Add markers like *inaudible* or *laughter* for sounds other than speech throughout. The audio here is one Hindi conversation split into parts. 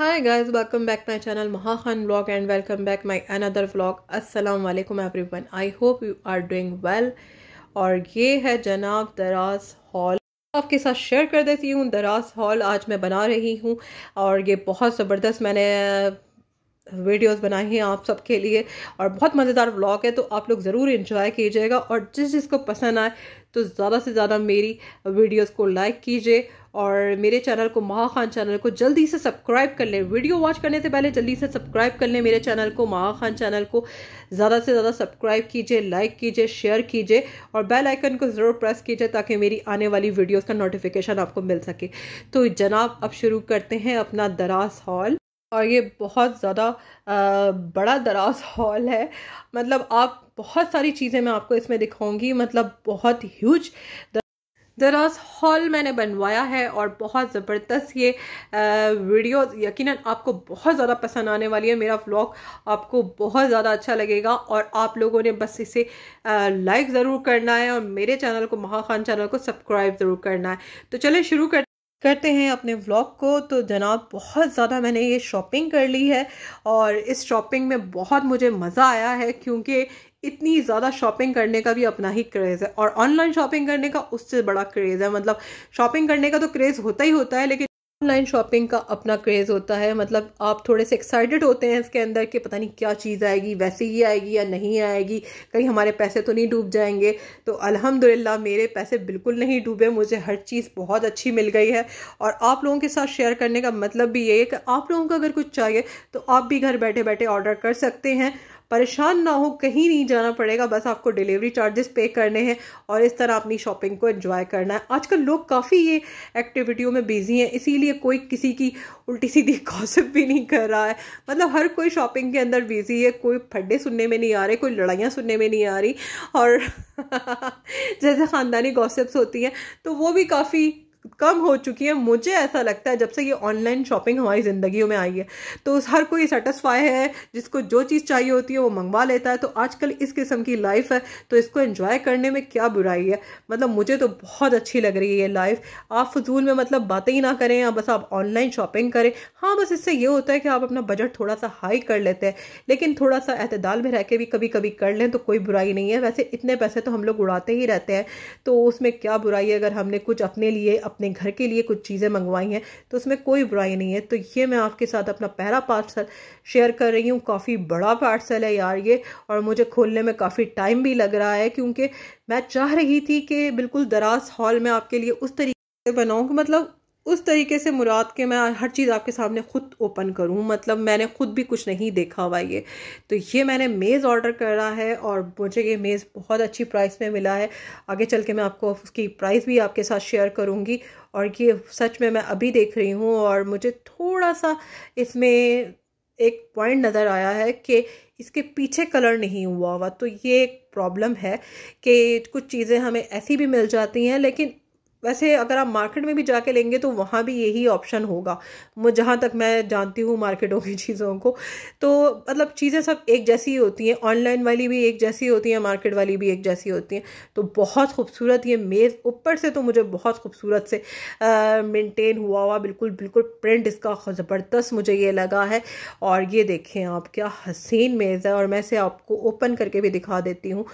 Hi guys welcome back my channel Maha Khan Khan and welcome back back another another vlog. Assalamu alaikum everyone. I hope you are doing और ये है जनाब दराज हॉल आपके साथ शेयर कर देती हूँ दराज हॉल आज मैं बना रही हूँ और ये बहुत ज़बरदस्त मैंने वीडियोस uh, बनाई हैं आप सबके लिए और बहुत मज़ेदार व्लॉग है तो आप लोग ज़रूर इंजॉय कीजिएगा और जिस जिसको पसंद आए तो ज़्यादा से ज़्यादा मेरी वीडियोज़ को लाइक कीजिए और मेरे चैनल को महा खान चैनल को जल्दी से सब्सक्राइब कर लें वीडियो वॉच करने से पहले जल्दी से सब्सक्राइब कर लें मेरे चैनल को महा खान चैनल को ज़्यादा से ज़्यादा सब्सक्राइब कीजिए लाइक कीजिए शेयर कीजिए और बेल आइकन को ज़रूर प्रेस कीजिए ताकि मेरी आने वाली वीडियोज़ का नोटिफिकेशन आपको मिल सके तो जनाब अब शुरू करते हैं अपना दराज हॉल और ये बहुत ज़्यादा बड़ा दराज हॉल है मतलब आप बहुत सारी चीज़ें मैं आपको इसमें दिखाऊँगी मतलब बहुत ह्यूज दराज हॉल मैंने बनवाया है और बहुत ज़बरदस्त ये वीडियो यकीनन आपको बहुत ज़्यादा पसंद आने वाली है मेरा व्लॉग आपको बहुत ज़्यादा अच्छा लगेगा और आप लोगों ने बस इसे लाइक ज़रूर करना है और मेरे चैनल को महा खान चैनल को सब्सक्राइब ज़रूर करना है तो चले शुरू कर करते हैं अपने व्लॉग को तो जनाब बहुत ज़्यादा मैंने ये शॉपिंग कर ली है और इस शॉपिंग में बहुत मुझे मज़ा आया है क्योंकि इतनी ज़्यादा शॉपिंग करने का भी अपना ही क्रेज़ है और ऑनलाइन शॉपिंग करने का उससे बड़ा क्रेज़ है मतलब शॉपिंग करने का तो क्रेज़ होता ही होता है लेकिन ऑनलाइन शॉपिंग का अपना क्रेज़ होता है मतलब आप थोड़े से एक्साइटेड होते हैं इसके अंदर कि पता नहीं क्या चीज़ आएगी वैसे ही आएगी या नहीं आएगी कहीं हमारे पैसे तो नहीं डूब जाएंगे तो अल्हम्दुलिल्लाह मेरे पैसे बिल्कुल नहीं डूबे मुझे हर चीज़ बहुत अच्छी मिल गई है और आप लोगों के साथ शेयर करने का मतलब भी ये है कि आप लोगों को अगर कुछ चाहिए तो आप भी घर बैठे बैठे ऑर्डर कर सकते हैं परेशान ना हो कहीं नहीं जाना पड़ेगा बस आपको डिलीवरी चार्जेस पे करने हैं और इस तरह अपनी शॉपिंग को इन्जॉय करना है आजकल लोग काफ़ी ये एक्टिविटियों में बिजी हैं इसीलिए कोई किसी की उल्टी सीधी गॉसिप *laughs* भी नहीं कर रहा है मतलब हर कोई शॉपिंग के अंदर बिजी है कोई फड्डे सुनने में नहीं आ रहे कोई लड़ाइयाँ सुनने में नहीं आ रही और *laughs* जैसे ख़ानदानी गॉसिप्स होती हैं तो वो भी काफ़ी कम हो चुकी है मुझे ऐसा लगता है जब से ये ऑनलाइन शॉपिंग हमारी ज़िंदगी में आई है तो हर कोई सेटिस्फाई है जिसको जो चीज़ चाहिए होती है वो मंगवा लेता है तो आजकल इस किस्म की लाइफ है तो इसको एंजॉय करने में क्या बुराई है मतलब मुझे तो बहुत अच्छी लग रही है ये लाइफ आप फजूल में मतलब बातें ही ना करें या बस आप ऑनलाइन शॉपिंग करें हाँ बस इससे ये होता है कि आप अपना बजट थोड़ा सा हाई कर लेते हैं लेकिन थोड़ा सा अतदाल में रह के भी कभी कभी कर लें तो कोई बुराई नहीं है वैसे इतने पैसे तो हम लोग उड़ाते ही रहते हैं तो उसमें क्या बुराई है अगर हमने कुछ अपने लिए अपने घर के लिए कुछ चीज़ें मंगवाई हैं तो उसमें कोई बुराई नहीं है तो ये मैं आपके साथ अपना पहला पार्सल शेयर कर रही हूँ काफ़ी बड़ा पार्सल है यार ये और मुझे खोलने में काफ़ी टाइम भी लग रहा है क्योंकि मैं चाह रही थी कि बिल्कुल दराज हॉल में आपके लिए उस तरीके से बनाऊँ कि मतलब उस तरीके से मुराद के मैं हर चीज़ आपके सामने ख़ुद ओपन करूँ मतलब मैंने ख़ुद भी कुछ नहीं देखा हुआ ये तो ये मैंने मेज़ ऑर्डर करा है और मुझे ये मेज़ बहुत अच्छी प्राइस में मिला है आगे चल के मैं आपको उसकी प्राइस भी आपके साथ शेयर करूँगी और ये सच में मैं अभी देख रही हूँ और मुझे थोड़ा सा इसमें एक पॉइंट नज़र आया है कि इसके पीछे कलर नहीं हुआ हुआ तो ये एक प्रॉब्लम है कि कुछ चीज़ें हमें ऐसी भी मिल जाती हैं लेकिन वैसे अगर आप मार्केट में भी जाके लेंगे तो वहाँ भी यही ऑप्शन होगा जहाँ तक मैं जानती हूँ मार्केटों की *laughs* चीज़ों को तो मतलब चीज़ें सब एक जैसी होती हैं ऑनलाइन वाली भी एक जैसी होती हैं मार्केट वाली भी एक जैसी होती हैं तो बहुत खूबसूरत ये मेज़ ऊपर से तो मुझे बहुत खूबसूरत से मेनटेन हुआ हुआ बिल्कुल बिल्कुल प्रिंट इसका ज़बरदस्त मुझे ये लगा है और ये देखें आप क्या हसीन मेज़ है और मैं इसे आपको ओपन करके भी दिखा देती हूँ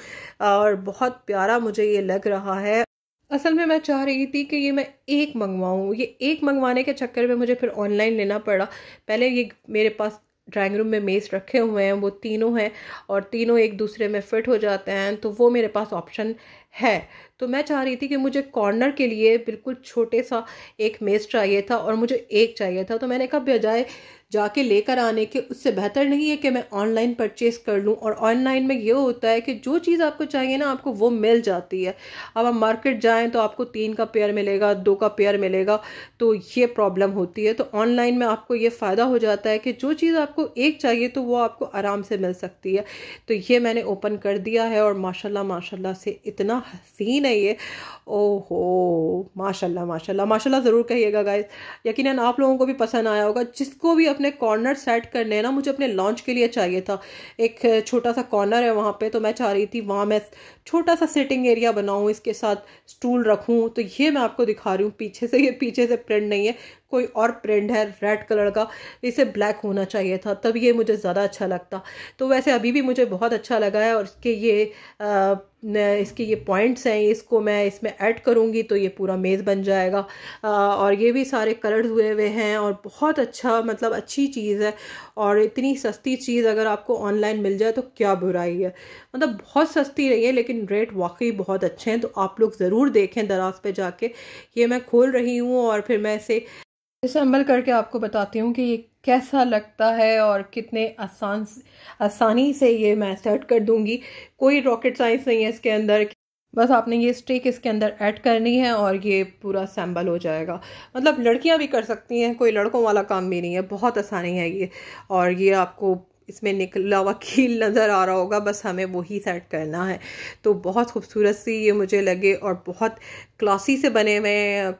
और बहुत प्यारा मुझे ये लग रहा है असल में मैं चाह रही थी कि ये मैं एक मंगवाऊँ ये एक मंगवाने के चक्कर में मुझे फिर ऑनलाइन लेना पड़ा पहले ये मेरे पास ड्राइंग रूम में मेज़ रखे हुए हैं वो तीनों हैं और तीनों एक दूसरे में फ़िट हो जाते हैं तो वो मेरे पास ऑप्शन है तो मैं चाह रही थी कि मुझे कॉर्नर के लिए बिल्कुल छोटे सा एक मेज़ चाहिए था और मुझे एक चाहिए था तो मैंने कहा बजाय जाके लेकर आने के उससे बेहतर नहीं है कि मैं ऑनलाइन परचेज़ कर लूँ और ऑनलाइन में ये होता है कि जो चीज़ आपको चाहिए ना आपको वो मिल जाती है अब आप मार्केट जाएँ तो आपको तीन का पेयर मिलेगा दो का पेयर मिलेगा तो ये प्रॉब्लम होती है तो ऑनलाइन में आपको ये फ़ायदा हो जाता है कि जो चीज़ आपको एक चाहिए तो वो आपको आराम से मिल सकती है तो ये मैंने ओपन कर दिया है और माशाला माशाला से इतना हसीन है ये ओहो माशाल्लाह माशाल्लाह माशाल्लाह ज़रूर कहिएगा गाइस यकीनन आप लोगों को भी पसंद आया होगा जिसको भी अपने कॉर्नर सेट करने हैं ना मुझे अपने लॉन्च के लिए चाहिए था एक छोटा सा कॉर्नर है वहाँ पे तो मैं चाह रही थी वहाँ मैं छोटा सा सिटिंग एरिया बनाऊँ इसके साथ स्टूल रखूँ तो ये मैं आपको दिखा रही हूँ पीछे से ये पीछे से प्रिंट नहीं है कोई और प्रिंट है रेड कलर का इसे ब्लैक होना चाहिए था तब ये मुझे ज़्यादा अच्छा लगता तो वैसे अभी भी मुझे बहुत अच्छा लगा है और इसके ये आ, इसके ये पॉइंट्स हैं इसको मैं इसमें ऐड करूँगी तो ये पूरा मेज़ बन जाएगा आ, और ये भी सारे कलर्स हुए हुए हैं और बहुत अच्छा मतलब अच्छी चीज़ है और इतनी सस्ती चीज़ अगर आपको ऑनलाइन मिल जाए तो क्या बुराई है मतलब बहुत सस्ती रही है लेकिन रेट वाकई बहुत अच्छे हैं तो आप लोग ज़रूर देखें दराज पे जाके ये मैं खोल रही हूँ और फिर मैं इसे असम्बल करके आपको बताती हूँ कि ये कैसा लगता है और कितने आसान आसानी से ये मैं सेट कर दूँगी कोई रॉकेट साइंस नहीं है इसके अंदर बस आपने ये स्टिक इसके अंदर ऐड करनी है और ये पूरा सैम्बल हो जाएगा मतलब लड़कियाँ भी कर सकती हैं कोई लड़कों वाला काम भी नहीं है बहुत आसानी है ये और ये आपको इसमें निकला हुआ कील नज़र आ रहा होगा बस हमें वही सेट करना है तो बहुत खूबसूरत सी ये मुझे लगे और बहुत क्लासी से बने हुए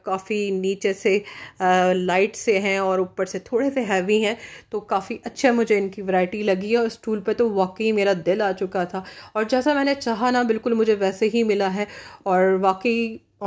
काफ़ी नीचे से आ, लाइट से हैं और ऊपर से थोड़े से हैवी हैं तो काफ़ी अच्छा मुझे इनकी वैरायटी लगी है और स्टूल पे तो वाकई मेरा दिल आ चुका था और जैसा मैंने चाहा ना बिल्कुल मुझे वैसे ही मिला है और वाकई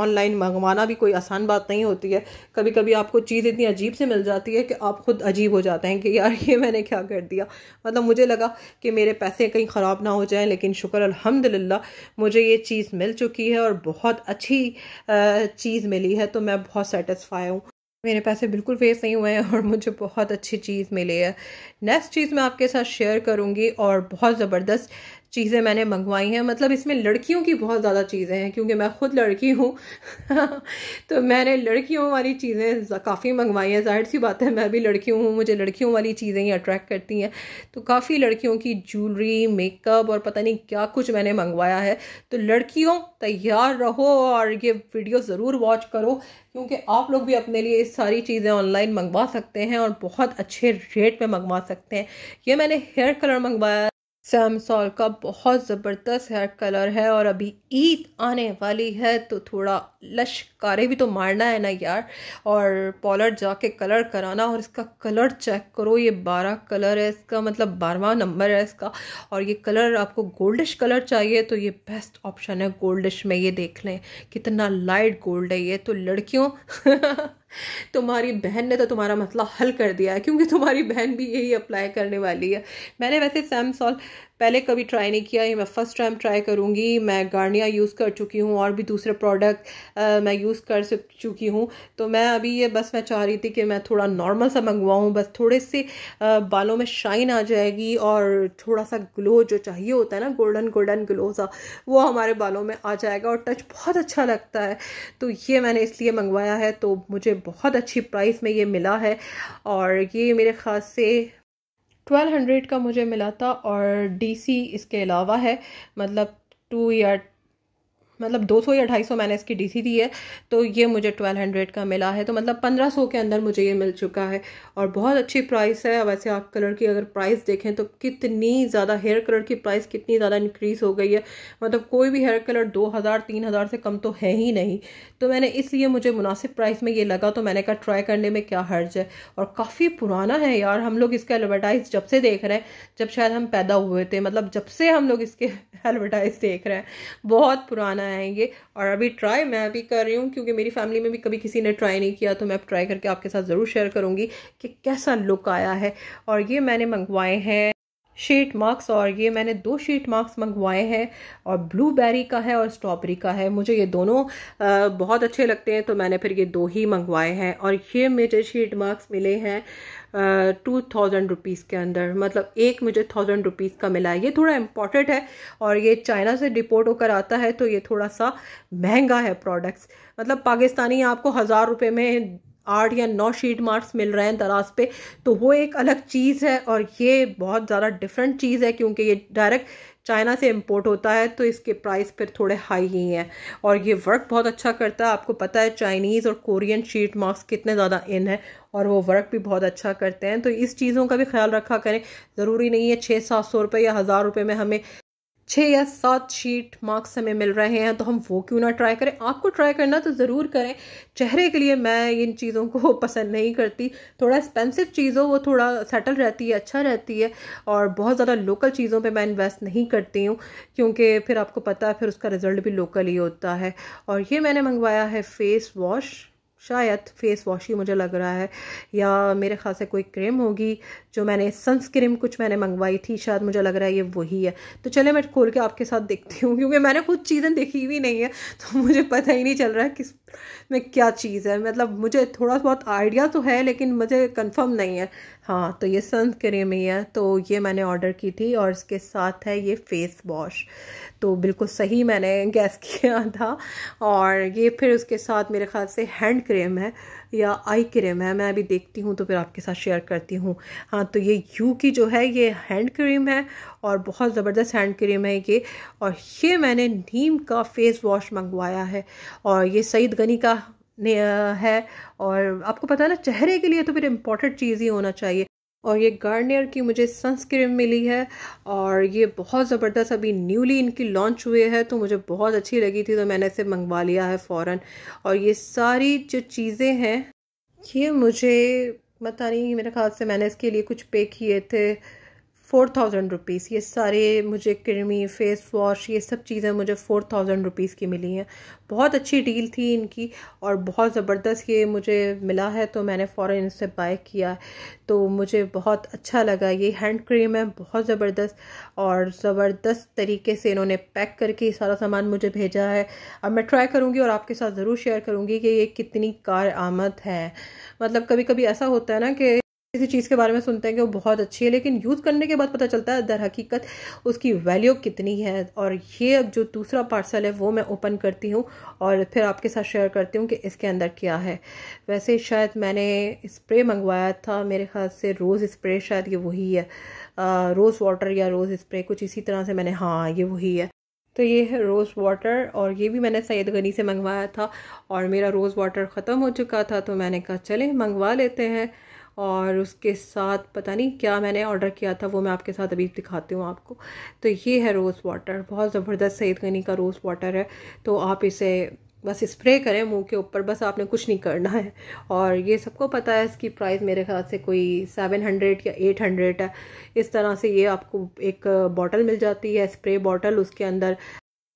ऑनलाइन मंगवाना भी कोई आसान बात नहीं होती है कभी कभी आपको चीज़ इतनी अजीब से मिल जाती है कि आप खुद अजीब हो जाते हैं कि यार ये मैंने क्या कर दिया मतलब मुझे लगा कि मेरे पैसे कहीं ख़राब ना हो जाएं लेकिन शुक्र अल्हम्दुलिल्लाह मुझे ये चीज़ मिल चुकी है और बहुत अच्छी चीज़ मिली है तो मैं बहुत सेटिस्फाई हूँ मेरे पैसे बिल्कुल वेस्ट नहीं हुए हैं और मुझे बहुत अच्छी चीज़ मिली है नेक्स्ट चीज़ मैं आपके साथ शेयर करूँगी और बहुत ज़बरदस्त चीज़ें मैंने मंगवाई हैं मतलब इसमें लड़कियों की बहुत ज़्यादा चीज़ें हैं क्योंकि मैं ख़ुद लड़की हूँ *laughs* तो मैंने लड़कियों वाली चीज़ें काफ़ी मंगवाई हैं जाहिर सी बात है मैं भी लड़की हूँ मुझे लड़कियों वाली चीज़ें ही अट्रैक्ट करती हैं तो काफ़ी लड़कियों की ज्वेलरी मेकअप और पता नहीं क्या कुछ मैंने मंगवाया है तो लड़कियों तैयार रहो और ये वीडियो ज़रूर वॉच करो क्योंकि आप लोग भी अपने लिए सारी चीज़ें ऑनलाइन मंगवा सकते हैं और बहुत अच्छे रेट में मंगवा सकते हैं ये मैंने हेयर कलर मंगवाया सैमसॉल का बहुत ज़बरदस्त हेयर कलर है और अभी ईद आने वाली है तो थोड़ा लश्कारे भी तो मारना है ना यार और पॉलर जाके कलर कराना और इसका कलर चेक करो ये बारह कलर है इसका मतलब बारहवा नंबर है इसका और ये कलर आपको गोल्डिश कलर चाहिए तो ये बेस्ट ऑप्शन है गोल्डिश में ये देख लें कितना लाइट गोल्ड है ये तो लड़कियों *laughs* तुम्हारी बहन ने तो तुम्हारा मसला हल कर दिया है क्योंकि तुम्हारी बहन भी यही अप्लाई करने वाली है मैंने वैसे सैमसॉल पहले कभी ट्राई नहीं किया ये मैं फ़र्स्ट टाइम ट्राई करूँगी मैं गार्निया यूज़ कर चुकी हूँ और भी दूसरे प्रोडक्ट मैं यूज़ कर चुकी हूँ तो मैं अभी ये बस मैं चाह रही थी कि मैं थोड़ा नॉर्मल सा मंगवाऊँ बस थोड़े से बालों में शाइन आ जाएगी और थोड़ा सा ग्लो जो चाहिए होता है ना गोल्डन गोल्डन ग्लो सा वो हमारे बालों में आ जाएगा और टच बहुत अच्छा लगता है तो ये मैंने इसलिए मंगवाया है तो मुझे बहुत अच्छी प्राइस में ये मिला है और ये मेरे ख़ास से 1200 का मुझे मिला था और डीसी इसके अलावा है मतलब टू या मतलब दो सौ या ढाई सौ मैंने इसकी डीसी दी है तो ये मुझे ट्वेल्व हंड्रेड का मिला है तो मतलब पंद्रह सौ के अंदर मुझे ये मिल चुका है और बहुत अच्छी प्राइस है वैसे आप कलर की अगर प्राइस देखें तो कितनी ज़्यादा हेयर कलर की प्राइस कितनी ज़्यादा इंक्रीज़ हो गई है मतलब कोई भी हेयर कलर दो हज़ार तीन हज़ार से कम तो है ही नहीं तो मैंने इसलिए मुझे मुनासिब प्राइस में ये लगा तो मैंने कहा ट्राई करने में क्या हर्ज है और काफ़ी पुराना है यार हम लोग इसका एडवर्टाइज जब से देख रहे हैं जब शायद हम पैदा हुए थे मतलब जब से हम लोग इसके एडवर्टाइज *laughs* देख रहे हैं बहुत पुराना है बनाएंगे और अभी ट्राई मैं अभी कर रही हूँ क्योंकि मेरी फैमिली में भी कभी किसी ने ट्राई नहीं किया तो मैं अब ट्राई करके आपके साथ ज़रूर शेयर करूँगी कि कैसा लुक आया है और ये मैंने मंगवाए हैं शीट मार्क्स और ये मैंने दो शीट मार्क्स मंगवाए हैं और ब्लूबेरी का है और स्ट्रॉबेरी का है मुझे ये दोनों आ, बहुत अच्छे लगते हैं तो मैंने फिर ये दो ही मंगवाए हैं और ये मुझे शीट मार्क्स मिले हैं टू थाउजेंड रुपीज़ के अंदर मतलब एक मुझे थाउजेंड रुपीज़ का मिला है ये थोड़ा इम्पॉर्टेंट है और ये चाइना से डिपोर्ट होकर आता है तो ये थोड़ा सा महंगा है प्रोडक्ट्स मतलब पाकिस्तानी आपको हज़ार रुपये में आठ या नौ शीट मार्क्स मिल रहे हैं दराज पे तो वो एक अलग चीज़ है और ये बहुत ज़्यादा डिफरेंट चीज़ है क्योंकि ये डायरेक्ट चाइना से इम्पोर्ट होता है तो इसके प्राइस फिर थोड़े हाई ही हैं और ये वर्क बहुत अच्छा करता है आपको पता है चाइनीज़ और कोरियन शीट मार्क्स कितने ज़्यादा इन है और वो वर्क भी बहुत अच्छा करते हैं तो इस चीज़ों का भी ख्याल रखा करें ज़रूरी नहीं है छः सात सौ रुपये या हज़ार रुपये में हमें छः या सात शीट मार्क्स हमें मिल रहे हैं तो हम वो क्यों ना ट्राई करें आपको ट्राई करना तो ज़रूर करें चेहरे के लिए मैं इन चीज़ों को *laughs* पसंद नहीं करती थोड़ा एक्सपेंसिव चीज़ हो वो थोड़ा सेटल रहती है अच्छा रहती है और बहुत ज़्यादा लोकल चीज़ों पर मैं इन्वेस्ट नहीं करती हूँ क्योंकि फिर आपको पता है फिर उसका रिज़ल्ट भी लोकल ही होता है और ये मैंने मंगवाया है फेस वॉश शायद फेस वॉश ही मुझे लग रहा है या मेरे ख्याल से कोई क्रीम होगी जो मैंने सनस्क्रीम कुछ मैंने मंगवाई थी शायद मुझे लग रहा है ये वही है तो चले मैं खोल के आपके साथ देखती हूँ क्योंकि मैंने कुछ चीज़ें देखी हुई नहीं है तो *laughs* मुझे पता ही नहीं चल रहा है किस में क्या चीज़ है मतलब मुझे थोड़ा बहुत आइडिया तो है लेकिन मुझे कन्फर्म नहीं है हाँ तो ये सनस्क्रीम ही है तो ये मैंने ऑर्डर की थी और इसके साथ है ये फेस वॉश तो बिल्कुल सही मैंने गैस *laughs* किया था और ये फिर उसके साथ मेरे ख्याल से हैंड क्रीम है या आई क्रीम है मैं अभी देखती हूँ तो फिर आपके साथ शेयर करती हूँ हाँ तो ये यू की जो है ये हैंड क्रीम है और बहुत ज़बरदस्त हैंड क्रीम है ये और ये मैंने नीम का फेस वॉश मंगवाया है और ये सईद गनी का है और आपको पता है ना चेहरे के लिए तो फिर इम्पॉर्टेंट चीज़ ही होना चाहिए और ये गार्नियर की मुझे सनस्क्रीम मिली है और ये बहुत ज़बरदस्त अभी न्यूली इनकी लॉन्च हुए है तो मुझे बहुत अच्छी लगी थी तो मैंने इसे मंगवा लिया है फ़ौर और ये सारी जो चीज़ें हैं ये मुझे पता नहीं मेरे ख्याल से मैंने इसके लिए कुछ पे किए थे फ़ोर थाउजेंड रुपीज़ ये सारे मुझे क्रीमी फेस वॉश ये सब चीज़ें मुझे फ़ोर थाउजेंड रुपीज़ की मिली हैं बहुत अच्छी डील थी इनकी और बहुत ज़बरदस्त ये मुझे मिला है तो मैंने फ़ौर इनसे बाय किया तो मुझे बहुत अच्छा लगा ये हैंड क्रीम है बहुत ज़बरदस्त और ज़बरदस्त तरीके से इन्होंने पैक करके सारा सामान मुझे भेजा है अब मैं ट्राई करूँगी और आपके साथ ज़रूर शेयर करूँगी कि ये कितनी कार आमद है मतलब कभी कभी ऐसा होता है ना कि किसी चीज़ के बारे में सुनते हैं कि वो बहुत अच्छी है लेकिन यूज़ करने के बाद पता चलता है दर हकीकत उसकी वैल्यू कितनी है और ये अब जो दूसरा पार्सल है वो मैं ओपन करती हूँ और फिर आपके साथ शेयर करती हूँ कि इसके अंदर क्या है वैसे शायद मैंने स्प्रे मंगवाया था मेरे ख्याल से रोज़ स्प्रे शायद ये वही है रोज़ वाटर या रोज़ स्प्रे कुछ इसी तरह से मैंने हाँ ये वही है तो ये है रोज़ वाटर और ये भी मैंने सैद गनी से मंगवाया था और मेरा रोज़ वाटर ख़त्म हो चुका था तो मैंने कहा चले मंगवा लेते हैं और उसके साथ पता नहीं क्या मैंने ऑर्डर किया था वो मैं आपके साथ अभी दिखाती हूँ आपको तो ये है रोज़ वाटर बहुत ज़बरदस्त सैद गनी का रोज़ वाटर है तो आप इसे बस स्प्रे करें मुंह के ऊपर बस आपने कुछ नहीं करना है और ये सबको पता है इसकी प्राइस मेरे ख्याल से कोई सेवन हंड्रेड या एट हंड्रेड है इस तरह से ये आपको एक बॉटल मिल जाती है स्प्रे बॉटल उसके अंदर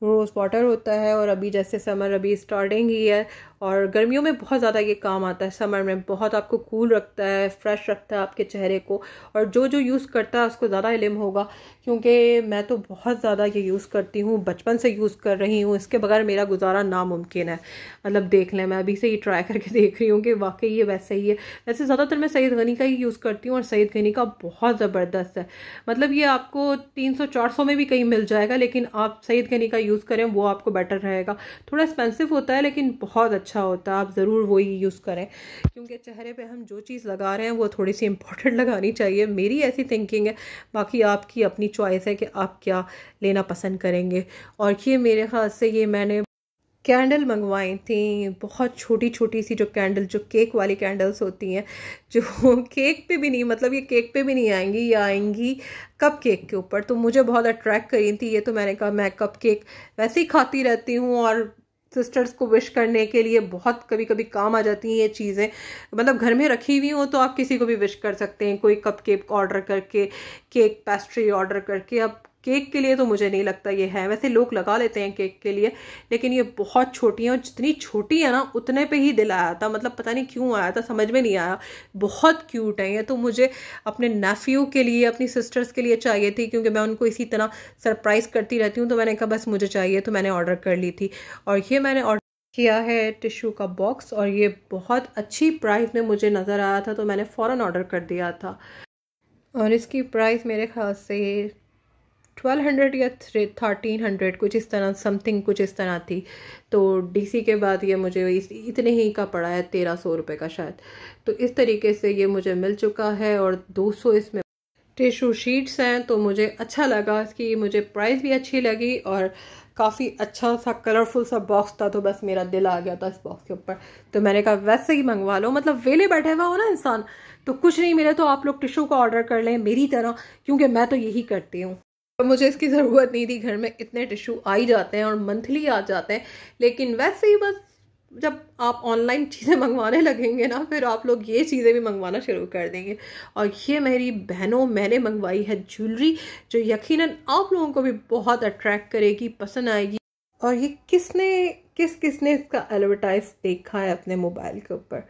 रोज़ वाटर होता है और अभी जैसे समर अभी स्टार्टिंग ही है और गर्मियों में बहुत ज़्यादा ये काम आता है समर में बहुत आपको कूल रखता है फ्रेश रखता है आपके चेहरे को और जो जो यूज़ करता है उसको ज़्यादा इलम होगा क्योंकि मैं तो बहुत ज़्यादा ये यूज़ करती हूँ बचपन से यूज़ कर रही हूँ इसके बगैर मेरा गुजारा नामुमकिन है मतलब देख लें मैं अभी से ही ट्राई *laughs* करके देख रही हूँ कि वाकई ये वैसे ही है वैसे ज़्यादातर मैं सईद गनी का ही यूज़ करती हूँ और सईद गनी का बहुत ज़बरदस्त है मतलब ये आपको तीन सौ चार सौ में भी कहीं मिल जाएगा लेकिन आप सईद गनी का यूज़ करें वो आपको बेटर रहेगा थोड़ा एक्सपेंसिव होता है लेकिन बहुत अच्छा अच्छा होता आप ज़रूर वही यूज़ करें क्योंकि चेहरे पे हम जो चीज़ लगा रहे हैं वो थोड़ी सी इंपॉर्टेंट लगानी चाहिए मेरी ऐसी थिंकिंग है बाकी आपकी अपनी चॉइस है कि आप क्या लेना पसंद करेंगे और ये मेरे ख्याल से ये मैंने कैंडल मंगवाई थी बहुत छोटी छोटी सी जो कैंडल जो केक वाली कैंडल्स होती हैं जो केक *laughs* पे भी नहीं मतलब ये केक पे भी नहीं आएंगी ये आएंगी कप केक के ऊपर तो मुझे बहुत अट्रैक्ट करी थी ये तो मैंने कहा मैं कप केक वैसे ही खाती रहती हूँ और सिस्टर्स को विश करने के लिए बहुत कभी कभी काम आ जाती हैं ये चीज़ें मतलब घर में रखी हुई हो तो आप किसी को भी विश कर सकते हैं कोई कप केक ऑर्डर करके केक पेस्ट्री ऑर्डर करके आप केक के लिए तो मुझे नहीं लगता ये है वैसे लोग लगा लेते हैं केक के लिए लेकिन ये बहुत छोटी है और जितनी छोटी है ना उतने पे ही दिल आया था मतलब पता नहीं क्यों आया था समझ में नहीं आया बहुत क्यूट है ये तो मुझे अपने नेफ्यू के लिए अपनी सिस्टर्स के लिए चाहिए थी क्योंकि मैं उनको इसी तरह सरप्राइज़ करती रहती हूँ तो मैंने कहा बस मुझे चाहिए तो मैंने ऑर्डर कर ली थी और ये मैंने ऑर्डर किया है टिशू का बॉक्स और ये बहुत अच्छी प्राइस में मुझे नज़र आया था तो मैंने फ़ौरन ऑर्डर कर दिया था और इसकी प्राइस मेरे ख्याल से ट्वेल्व हंड्रेड या थर्टीन हंड्रेड कुछ इस तरह समथिंग कुछ इस तरह थी तो डीसी के बाद ये मुझे इतने ही का पड़ा है तेरह सौ रुपये का शायद तो इस तरीके से ये मुझे मिल चुका है और दो सौ इसमें टिशू शीट्स हैं तो मुझे अच्छा लगा इसकी मुझे प्राइस भी अच्छी लगी और काफ़ी अच्छा सा कलरफुल सा बॉक्स था तो बस मेरा दिल आ गया था इस बॉक्स के ऊपर तो मैंने कहा वैसे ही मंगवा लो मतलब वेले बैठे हुआ हो ना इंसान तो कुछ नहीं मिले तो आप लोग टिशू का ऑर्डर कर लें मेरी तरह क्योंकि मैं तो यही करती हूँ मुझे इसकी ज़रूरत नहीं थी घर में इतने टिश्यू आ ही जाते हैं और मंथली आ जाते हैं लेकिन वैसे ही बस जब आप ऑनलाइन चीज़ें मंगवाने लगेंगे ना फिर आप लोग ये चीज़ें भी मंगवाना शुरू कर देंगे और ये मेरी बहनों मैंने मंगवाई है ज्वेलरी जो यकीनन आप लोगों को भी बहुत अट्रैक्ट करेगी पसंद आएगी और ये किसने किस किसने इसका एडवर्टाइज देखा है अपने मोबाइल के ऊपर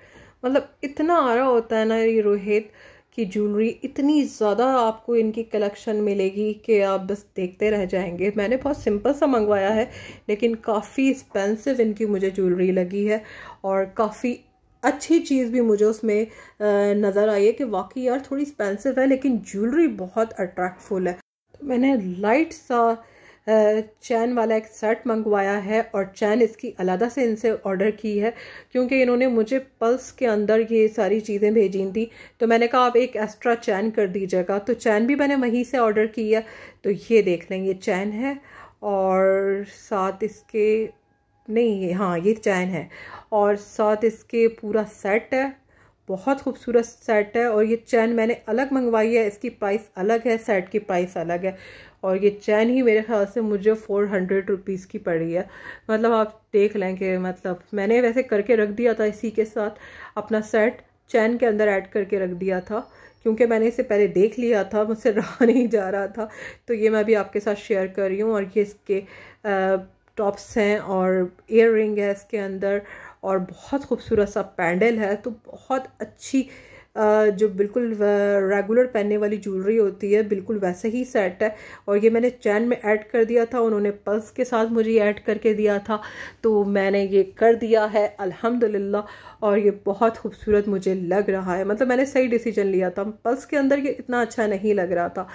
मतलब इतना आ रहा होता है ना ये रोहित कि ज्वेलरी इतनी ज़्यादा आपको इनकी कलेक्शन मिलेगी कि आप बस देखते रह जाएंगे मैंने बहुत सिंपल सा मंगवाया है लेकिन काफ़ी एक्सपेंसिव इनकी मुझे ज्वेलरी लगी है और काफ़ी अच्छी चीज़ भी मुझे उसमें नज़र आई है कि वाकई यार थोड़ी एक्सपेंसिव है लेकिन ज्वेलरी बहुत अट्रैक्टफुल है तो मैंने लाइट सा चैन वाला एक सेट मंगवाया है और चैन इसकी अलादा से इनसे ऑर्डर की है क्योंकि इन्होंने मुझे पल्स के अंदर ये सारी चीज़ें भेजी थी तो मैंने कहा आप एक एक्स्ट्रा चैन कर दीजिएगा तो चैन भी मैंने वहीं से ऑर्डर की है तो ये देख लें ये चैन है और साथ इसके नहीं हाँ ये चैन है और साथ इसके पूरा सेट है बहुत खूबसूरत सेट है और ये चैन मैंने अलग मंगवाई है इसकी प्राइस अलग है सेट की प्राइस अलग है और ये चैन ही मेरे ख्याल से मुझे फ़ोर हंड्रेड रुपीज़ की पड़ी है मतलब आप देख लें कि मतलब मैंने वैसे करके रख दिया था इसी के साथ अपना सेट चैन के अंदर ऐड करके रख दिया था क्योंकि मैंने इसे पहले देख लिया था मुझसे *laughs* रहा नहीं जा रहा था तो ये मैं अभी आपके साथ शेयर कर रही हूँ और ये इसके टॉप्स हैं और इयर है इसके अंदर और बहुत खूबसूरत सा पैंडल है तो बहुत अच्छी जो बिल्कुल रेगुलर पहनने वाली ज्वेलरी होती है बिल्कुल वैसे ही सेट है और ये मैंने चैन में ऐड कर दिया था उन्होंने पल्स के साथ मुझे ऐड करके दिया था तो मैंने ये कर दिया है अल्हम्दुलिल्लाह और ये बहुत खूबसूरत मुझे लग रहा है मतलब मैंने सही डिसीजन लिया था पल्स के अंदर ये इतना अच्छा नहीं लग रहा था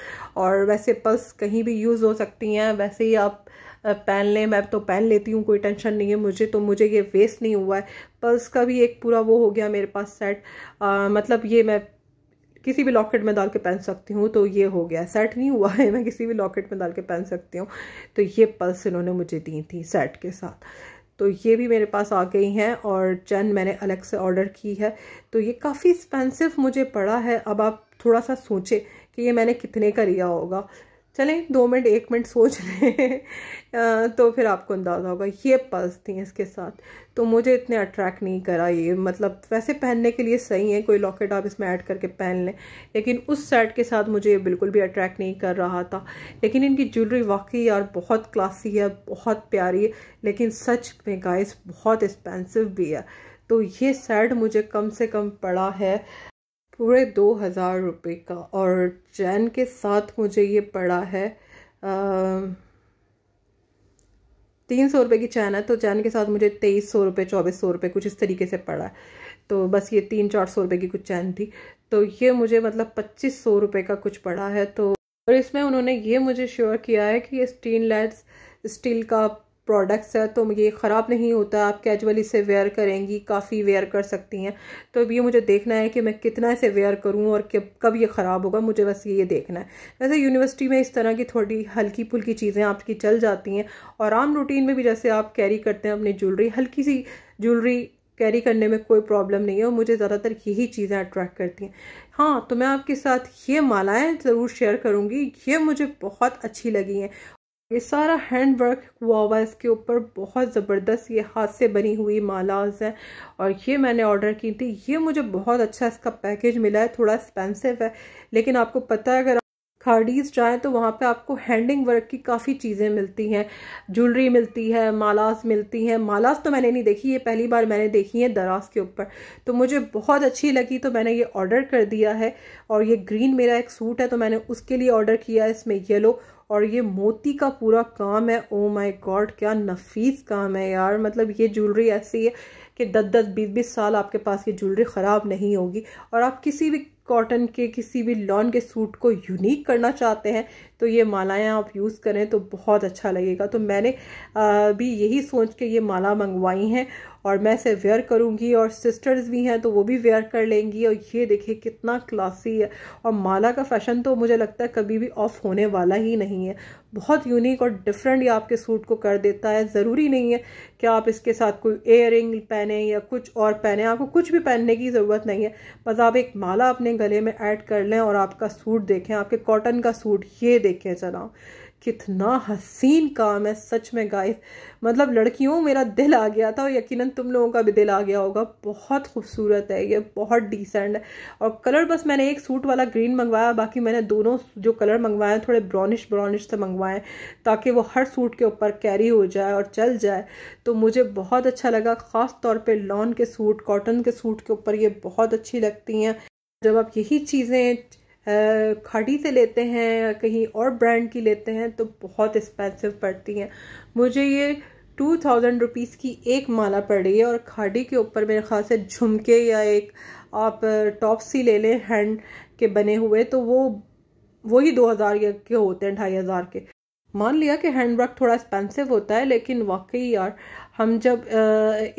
और वैसे पल्स कहीं भी यूज़ हो सकती हैं वैसे ही आप पहन लें मैं तो पहन लेती हूँ कोई टेंशन नहीं है मुझे तो मुझे ये वेस्ट नहीं हुआ है पर्स का भी एक पूरा वो हो गया मेरे पास सेट आ, मतलब ये मैं किसी भी लॉकेट में डाल के पहन सकती हूँ तो ये हो गया सेट नहीं हुआ है मैं किसी भी लॉकेट में डाल के पहन सकती हूँ तो ये पर्स इन्होंने मुझे दी थी सेट के साथ तो ये भी मेरे पास आ गई हैं और चैन मैंने अलग से ऑर्डर की है तो ये काफ़ी एक्सपेंसिव मुझे पड़ा है अब आप थोड़ा सा सोचें कि ये मैंने कितने का लिया होगा चलें दो मिनट एक मिनट सोच लें *laughs* तो फिर आपको अंदाज़ा होगा ये पल्स थी इसके साथ तो मुझे इतने अट्रैक्ट नहीं करा ये मतलब वैसे पहनने के लिए सही है कोई लॉकेट आप इसमें ऐड करके पहन लें लेकिन उस सेट के साथ मुझे ये बिल्कुल भी अट्रैक्ट नहीं कर रहा था लेकिन इनकी ज्वेलरी वाकई यार बहुत क्लासी है बहुत प्यारी है लेकिन सच में गाइस बहुत एक्सपेंसिव भी है तो ये सेट मुझे कम से कम पड़ा है पूरे दो हज़ार रुपये का और चैन के साथ मुझे ये पड़ा है तीन सौ रुपये की चैन है तो चैन के साथ मुझे तेईस सौ रुपये चौबीस सौ रुपये कुछ इस तरीके से पड़ा है तो बस ये तीन चार सौ रुपये की कुछ चैन थी तो ये मुझे मतलब पच्चीस सौ रुपये का कुछ पड़ा है तो और इसमें उन्होंने ये मुझे श्योर किया है कि ये स्टीनलेस स्टील का प्रोडक्ट्स है तो ये ख़राब नहीं होता आप कैजुअली इसे वेयर करेंगी काफ़ी वेयर कर सकती हैं तो अब ये मुझे देखना है कि मैं कितना इसे वेयर करूँ और कब कब ये ख़राब होगा मुझे बस ये देखना है वैसे यूनिवर्सिटी में इस तरह की थोड़ी हल्की फुल्की चीज़ें आपकी चल जाती हैं और आम रूटीन में भी जैसे आप कैरी करते हैं अपनी ज्वेलरी हल्की सी ज्वेलरी कैरी करने में कोई प्रॉब्लम नहीं है और मुझे ज़्यादातर यही चीज़ें अट्रैक्ट करती हैं हाँ तो मैं आपके साथ ये मालाएं ज़रूर शेयर करूँगी ये मुझे बहुत अच्छी लगी हैं ये सारा हैंड वर्क हुआ हुआ है इसके ऊपर बहुत ज़बरदस्त ये हाथ से बनी हुई मालाज हैं और ये मैंने ऑर्डर की थी ये मुझे बहुत अच्छा इसका पैकेज मिला है थोड़ा एक्सपेंसिव है लेकिन आपको पता है अगर खाड़ीज जाएँ तो वहाँ पे आपको हैंडिंग वर्क की काफ़ी चीज़ें मिलती हैं ज्वेलरी मिलती है मालास मिलती हैं मालास तो मैंने नहीं देखी ये पहली बार मैंने देखी है दराज के ऊपर तो मुझे बहुत अच्छी लगी तो मैंने ये ऑर्डर कर दिया है और ये ग्रीन मेरा एक सूट है तो मैंने उसके लिए ऑर्डर किया है इसमें येलो और ये मोती का पूरा काम है ओ माय गॉड क्या नफीस काम है यार मतलब ये ज्वेलरी ऐसी है कि दस दस बीस बीस साल आपके पास ये ज्वेलरी ख़राब नहीं होगी और आप किसी भी कॉटन के किसी भी लॉन के सूट को यूनिक करना चाहते हैं तो ये मालाएँ आप यूज़ करें तो बहुत अच्छा लगेगा तो मैंने भी यही सोच के ये माला मंगवाई हैं और मैं इसे वेयर करूँगी और सिस्टर्स भी हैं तो वो भी वेयर कर लेंगी और ये देखिए कितना क्लासी है और माला का फैशन तो मुझे लगता है कभी भी ऑफ होने वाला ही नहीं है बहुत यूनिक और डिफरेंट ये आपके सूट को कर देता है ज़रूरी नहीं है कि आप इसके साथ कोई एयर पहने या कुछ और पहने आपको कुछ भी पहनने की ज़रूरत नहीं है बस आप एक माला अपने गले में ऐड कर लें और आपका सूट देखें आपके कॉटन का सूट ये देखें देखें जरा कितना हसीन काम है सच में गाइस मतलब लड़कियों मेरा दिल आ गया था और यकीनन तुम लोगों का भी दिल आ गया होगा बहुत खूबसूरत है ये बहुत डिसेंट है और कलर बस मैंने एक सूट वाला ग्रीन मंगवाया बाकी मैंने दोनों जो कलर मंगवाए हैं थोड़े ब्राउनिश ब्राउनिश से मंगवाए ताकि वो हर सूट के ऊपर कैरी हो जाए और चल जाए तो मुझे बहुत अच्छा लगा ख़ास तौर पर लॉन के सूट कॉटन के सूट के ऊपर ये बहुत अच्छी लगती हैं जब आप यही चीज़ें खाड़ी से लेते हैं या कहीं और ब्रांड की लेते हैं तो बहुत एक्सपेंसिव पड़ती हैं मुझे ये टू थाउजेंड रुपीज़ की एक माला पड़ी है और खाड़ी के ऊपर मेरे ख्याल से झुमके या एक आप टॉप सी ले लें हैंड के बने हुए तो वो वही दो हज़ार के होते हैं ढाई हज़ार के मान लिया कि हैंड वर्क थोड़ा एक्सपेंसिव होता है लेकिन वाकई यार हम जब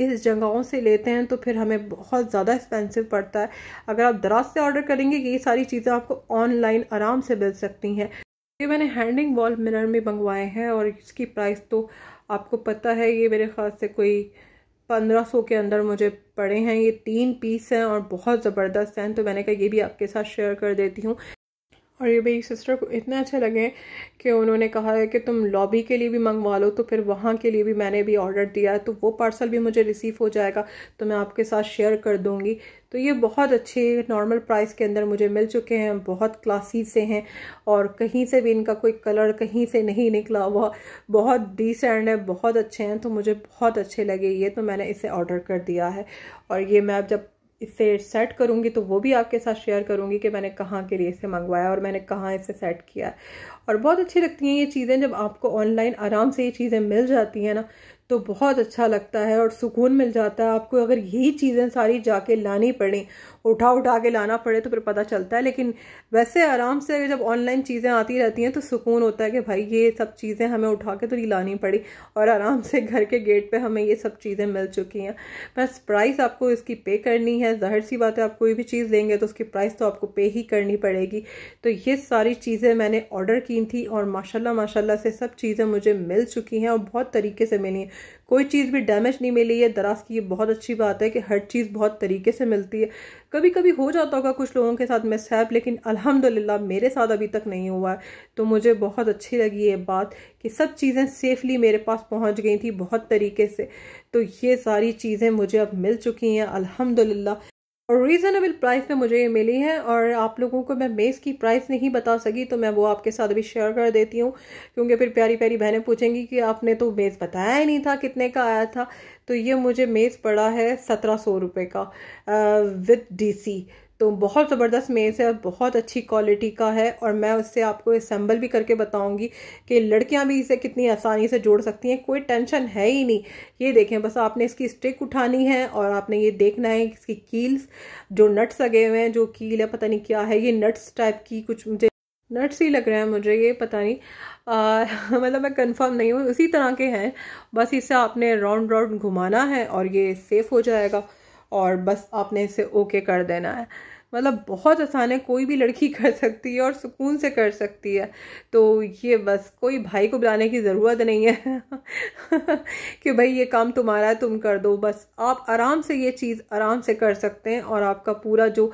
इस जगहों से लेते हैं तो फिर हमें बहुत ज़्यादा एक्सपेंसिव पड़ता है अगर आप दराज से ऑर्डर करेंगे ये सारी चीज़ें आपको ऑनलाइन आराम से मिल सकती हैं ये मैंने हैंडिंग वॉल मिनर में मंगवाए हैं और इसकी प्राइस तो आपको पता है ये मेरे ख्याल से कोई पंद्रह सौ के अंदर मुझे पड़े हैं ये तीन पीस हैं और बहुत ज़बरदस्त हैं तो मैंने कहा ये भी आपके साथ शेयर कर देती हूँ और ये मेरी सिस्टर को इतने अच्छे लगे कि उन्होंने कहा है कि तुम लॉबी के लिए भी मंगवा लो तो फिर वहाँ के लिए भी मैंने भी ऑर्डर दिया है तो वो पार्सल भी मुझे रिसीव हो जाएगा तो मैं आपके साथ शेयर कर दूँगी तो ये बहुत अच्छे नॉर्मल प्राइस के अंदर मुझे मिल चुके हैं बहुत क्लासी से हैं और कहीं से भी इनका कोई कलर कहीं से नहीं निकला हुआ बहुत डिसेंट है बहुत अच्छे हैं तो मुझे बहुत अच्छे लगे ये तो मैंने इसे ऑर्डर कर दिया है और ये मैं जब इसे सेट करूँगी तो वो भी आपके साथ शेयर करूँगी कि मैंने कहाँ के लिए इसे मंगवाया और मैंने कहाँ इसे सेट किया है और बहुत अच्छी लगती हैं ये चीज़ें जब आपको ऑनलाइन आराम से ये चीज़ें मिल जाती हैं ना तो बहुत अच्छा लगता है और सुकून मिल जाता है आपको अगर यही चीज़ें सारी जाके लानी पड़ें उठा उठा के लाना पड़े तो फिर पता चलता है लेकिन वैसे आराम से जब ऑनलाइन चीज़ें आती रहती हैं तो सुकून होता है कि भाई ये सब चीज़ें हमें उठा के तो नहीं लानी पड़ी और आराम से घर के गेट पर हमें ये सब चीज़ें मिल चुकी हैं बस प्राइस आपको इसकी पे करनी है जाहिर सी बात है आप कोई भी चीज़ लेंगे तो उसकी प्राइस तो आपको पे ही करनी पड़ेगी तो ये सारी चीज़ें मैंने ऑर्डर की थी और माशाल्लाह माशाल्लाह से सब चीज़ें मुझे मिल चुकी हैं और बहुत तरीके से मिली हैं कोई चीज़ भी डैमेज नहीं मिली है दराज की ये बहुत अच्छी बात है कि हर चीज़ बहुत तरीके से मिलती है कभी कभी हो जाता होगा कुछ लोगों के साथ सैप लेकिन अल्हम्दुलिल्लाह मेरे साथ अभी तक नहीं हुआ है तो मुझे बहुत अच्छी लगी ये बात कि सब चीज़ें सेफली मेरे पास पहुंच गई थी बहुत तरीके से तो ये सारी चीज़ें मुझे अब मिल चुकी हैं अल्हम्दुलिल्लाह और रीज़नेबल प्राइस में मुझे ये मिली है और आप लोगों को मैं मेज़ की प्राइस नहीं बता सकी तो मैं वो आपके साथ अभी शेयर कर देती हूँ क्योंकि फिर प्यारी प्यारी बहनें पूछेंगी कि आपने तो मेज़ बताया ही नहीं था कितने का आया था तो ये मुझे मेज़ पड़ा है सत्रह सौ रुपये का विद uh, डी तो बहुत ज़बरदस्त मेज़ है और बहुत अच्छी क्वालिटी का है और मैं उससे आपको असम्बल भी करके बताऊंगी कि लड़कियां भी इसे कितनी आसानी से जोड़ सकती हैं कोई टेंशन है ही नहीं ये देखें बस आपने इसकी स्टिक उठानी है और आपने ये देखना है इसकी कील्स जो नट्स लगे हुए हैं जो कील है पता नहीं क्या है ये नट्स टाइप की कुछ मुझे नट्स ही लग रहे हैं मुझे ये पता नहीं *laughs* मतलब मैं कंफर्म नहीं हूँ उसी तरह के हैं बस इसे आपने राउंड राउंड घुमाना है और ये सेफ़ हो जाएगा और बस आपने इसे ओके कर देना है मतलब बहुत आसान है कोई भी लड़की *laughs* कर सकती है और सुकून से कर सकती है तो ये बस कोई भाई को बुलाने की ज़रूरत नहीं है *laughs* कि भाई ये काम तुम्हारा है तुम कर दो बस आप आराम से ये चीज़ आराम से कर सकते हैं और आपका पूरा जो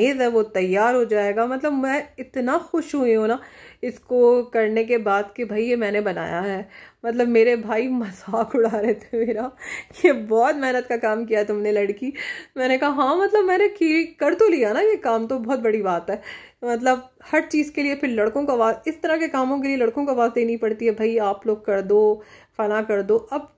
मेज़ है वो तैयार हो जाएगा मतलब मैं इतना खुश हुई हूँ ना इसको करने के बाद कि भाई ये मैंने बनाया है मतलब मेरे भाई मजाक उड़ा रहे थे मेरा *laughs* ये बहुत मेहनत का काम किया तुमने लड़की मैंने कहा हाँ मतलब मैंने की कर तो लिया ना ये काम तो बहुत बड़ी बात है मतलब हर चीज़ के लिए फिर लड़कों को आवाज़ इस तरह के कामों के लिए लड़कों को आवाज़ देनी पड़ती है भाई आप लोग कर दो फना कर दो अब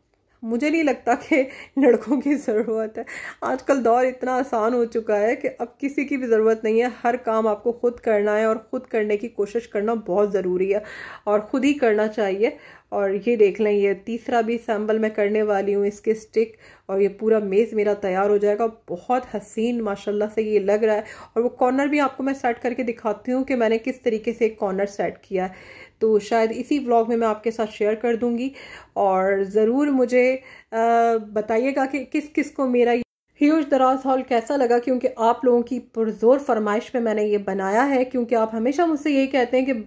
मुझे नहीं लगता कि लड़कों की ज़रूरत है आजकल दौर इतना आसान हो चुका है कि अब किसी की भी ज़रूरत नहीं है हर काम आपको खुद करना है और ख़ुद करने की कोशिश करना बहुत ज़रूरी है और ख़ुद ही करना चाहिए और ये देख लें ये तीसरा भी सैम्पल मैं करने वाली हूँ इसके स्टिक और ये पूरा मेज़ मेरा तैयार हो जाएगा बहुत हसीन माशाल्लाह से ये लग रहा है और वो कॉर्नर भी आपको मैं सेट करके दिखाती हूँ कि मैंने किस तरीके से एक कॉर्नर सेट किया है तो शायद इसी व्लॉग में मैं आपके साथ शेयर कर दूंगी और ज़रूर मुझे बताइएगा कि किस किस को मेरा ह्यूज दराज हॉल कैसा लगा क्योंकि आप लोगों की पुरजोर फरमाइश में मैंने ये बनाया है क्योंकि आप हमेशा मुझसे यही कहते हैं कि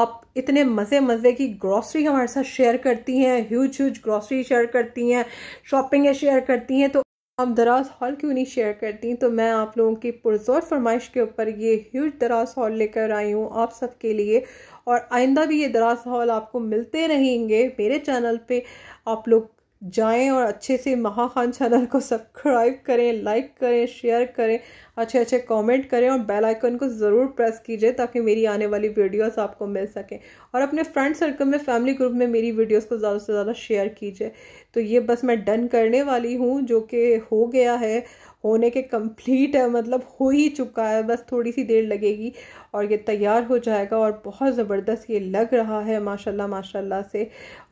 आप इतने मज़े मज़े की ग्रॉसरी हमारे साथ शेयर करती हैं ह्यूज ह्यूज ग्रॉसरी शेयर करती हैं शॉपिंगें शेयर करती हैं तो आप दराज हॉल क्यों नहीं शेयर करती तो मैं आप लोगों की पुरजोर फरमाइश के ऊपर ये ह्यूज दराज हॉल लेकर आई हूँ आप सबके लिए और आइंदा भी ये दराज हॉल आपको मिलते रहेंगे मेरे चैनल पे आप लोग जाएं और अच्छे से महा खान चैनल को सब्सक्राइब करें लाइक करें शेयर करें अच्छे अच्छे कमेंट करें और बेल आइकन को ज़रूर प्रेस कीजिए ताकि मेरी आने वाली वीडियोस आपको मिल सकें और अपने फ्रेंड सर्कल में फैमिली ग्रुप में मेरी वीडियोस को ज़्यादा से ज़्यादा शेयर कीजिए तो ये बस मैं डन करने वाली हूँ जो कि हो गया है होने के कंप्लीट है मतलब हो ही चुका है बस थोड़ी सी देर लगेगी और ये तैयार हो जाएगा और बहुत ज़बरदस्त ये लग रहा है माशाल्लाह माशाल्लाह से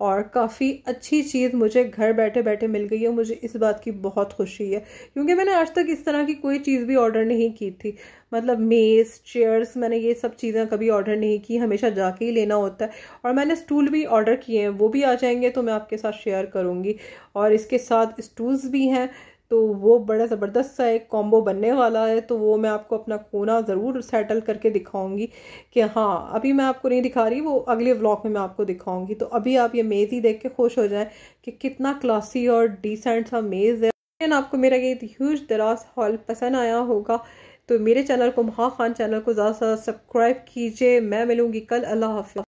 और काफ़ी अच्छी चीज़ मुझे घर बैठे बैठे मिल गई है मुझे इस बात की बहुत खुशी है क्योंकि मैंने आज तक इस तरह की कोई चीज़ भी ऑर्डर नहीं की थी मतलब मेज़ चेयर्स मैंने ये सब चीज़ें कभी ऑर्डर नहीं की हमेशा जाके ही लेना होता है और मैंने स्टूल भी ऑर्डर किए हैं वो भी आ जाएंगे तो मैं आपके साथ शेयर करूँगी और इसके साथ स्टूल्स भी हैं तो वो बड़ा ज़बरदस्त सा एक कॉम्बो बनने वाला है तो वो मैं आपको अपना कोना ज़रूर सेटल करके दिखाऊंगी कि हाँ अभी मैं आपको नहीं दिखा रही वो अगले व्लॉग में मैं आपको दिखाऊंगी तो अभी आप ये मेज़ ही देख के खुश हो जाएं कि कितना क्लासी और डिसेंट सा मेज़ है एंड आपको मेरा ये ह्यूज दराज हॉल पसंद आया होगा तो मेरे चैनल को महा खान चैनल को ज़्यादा सब्सक्राइब कीजिए मैं मिलूँगी कल अल्लाह हाफि